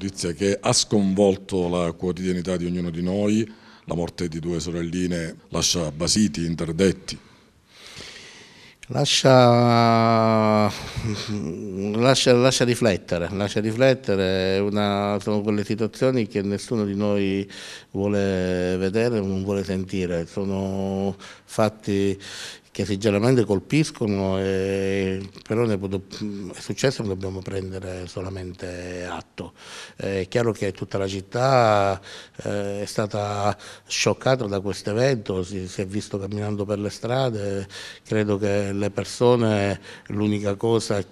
notizia che ha sconvolto la quotidianità di ognuno di noi, la morte di due sorelline lascia basiti, interdetti. Lascia, lascia, lascia, riflettere, lascia riflettere una, sono quelle situazioni che nessuno di noi vuole vedere o non vuole sentire, sono fatti che sinceramente colpiscono, e, però ne, è successo non dobbiamo prendere solamente atto. Eh, è chiaro che tutta la città eh, è stata scioccata da questo evento, si, si è visto camminando per le strade, credo che le persone l'unica cosa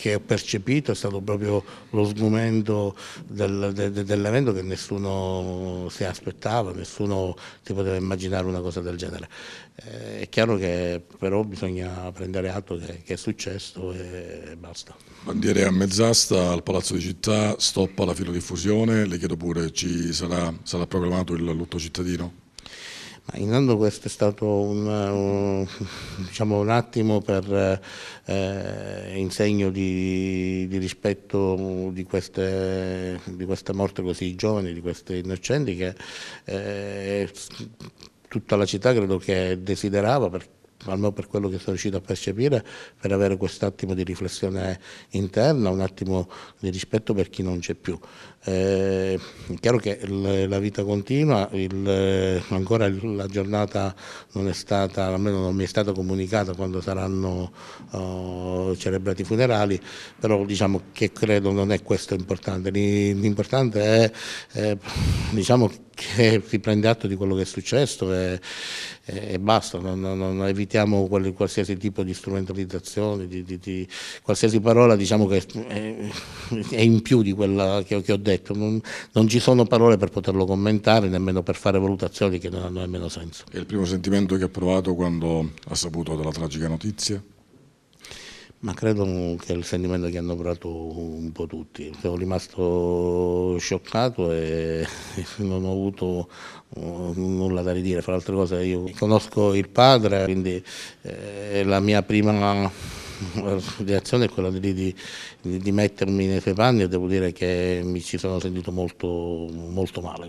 che ho percepito è stato proprio lo sgomento del, de, de, dell'evento che nessuno si aspettava, nessuno si poteva immaginare una cosa del genere. Eh, è chiaro che però bisogna prendere atto che, che è successo e basta. Bandiere a mezz'asta al Palazzo di Città, stoppa la filodiffusione, le chiedo pure, ci sarà, sarà proclamato il lutto cittadino? Intanto questo è stato un, un, diciamo un attimo per, eh, in segno di, di rispetto di, queste, di, questa morte così giovane, di questi innocenti che eh, tutta la città credo che desiderava per almeno per quello che sono riuscito a percepire, per avere quest'attimo di riflessione interna, un attimo di rispetto per chi non c'è più. Eh, è chiaro che la vita continua, il, ancora la giornata non è stata, almeno non mi è stata comunicata quando saranno oh, celebrati i funerali, però diciamo che credo non è questo importante, l'importante è eh, diciamo che si prende atto di quello che è successo e, e basta, non, non, non evita evitiamo qualsiasi tipo di strumentalizzazione, di, di, di qualsiasi parola diciamo che è, è, in più di quella che, che ho detto, non, non, ci sono parole per poterlo commentare, nemmeno per fare valutazioni che non hanno nemmeno senso. E il primo sentimento che ha provato quando ha saputo della tragica notizia? ma credo che è il sentimento che hanno provato un po' tutti. Sono rimasto scioccato e non ho avuto eh, nulla da ridire. Fra altre cose io conosco il padre, quindi eh, la mia prima eh, reazione è quella di, di, di mettermi nei suoi panni e devo dire che mi ci sono sentito molto, molto male.